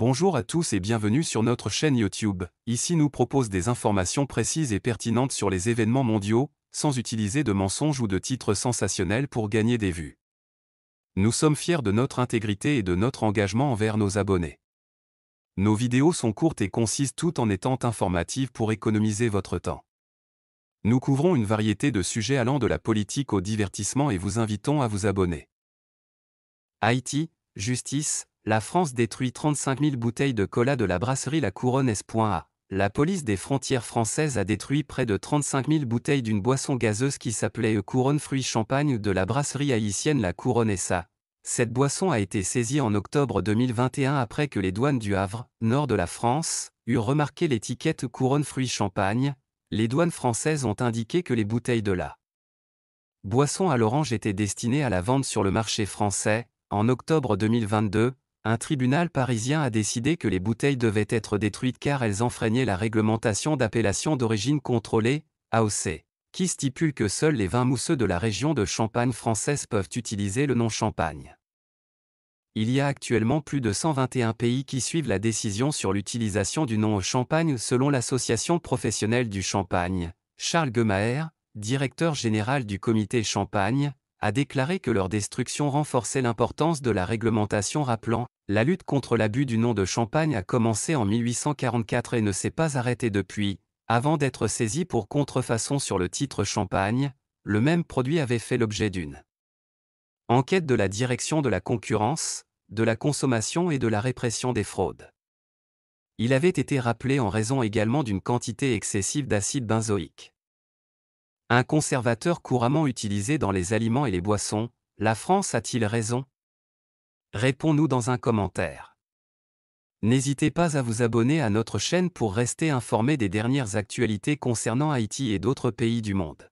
Bonjour à tous et bienvenue sur notre chaîne YouTube. Ici nous propose des informations précises et pertinentes sur les événements mondiaux, sans utiliser de mensonges ou de titres sensationnels pour gagner des vues. Nous sommes fiers de notre intégrité et de notre engagement envers nos abonnés. Nos vidéos sont courtes et concises tout en étant informatives pour économiser votre temps. Nous couvrons une variété de sujets allant de la politique au divertissement et vous invitons à vous abonner. Haïti, justice, la France détruit 35 000 bouteilles de cola de la brasserie La Couronne S.A. La police des frontières françaises a détruit près de 35 000 bouteilles d'une boisson gazeuse qui s'appelait e Couronne Fruits Champagne de la brasserie haïtienne La Couronne S.A. Cette boisson a été saisie en octobre 2021 après que les douanes du Havre, nord de la France, eurent remarqué l'étiquette Couronne Fruits Champagne. Les douanes françaises ont indiqué que les bouteilles de la boisson à l'orange étaient destinées à la vente sur le marché français. En octobre 2022, un tribunal parisien a décidé que les bouteilles devaient être détruites car elles enfreignaient la réglementation d'appellation d'origine contrôlée, AOC, qui stipule que seuls les vins mousseux de la région de Champagne française peuvent utiliser le nom Champagne. Il y a actuellement plus de 121 pays qui suivent la décision sur l'utilisation du nom au champagne selon l'Association professionnelle du champagne. Charles Gemaer, directeur général du comité Champagne, a déclaré que leur destruction renforçait l'importance de la réglementation rappelant « La lutte contre l'abus du nom de Champagne a commencé en 1844 et ne s'est pas arrêtée depuis, avant d'être saisi pour contrefaçon sur le titre Champagne, le même produit avait fait l'objet d'une enquête de la direction de la concurrence, de la consommation et de la répression des fraudes. Il avait été rappelé en raison également d'une quantité excessive d'acide benzoïque. Un conservateur couramment utilisé dans les aliments et les boissons, la France a-t-il raison Réponds-nous dans un commentaire. N'hésitez pas à vous abonner à notre chaîne pour rester informé des dernières actualités concernant Haïti et d'autres pays du monde.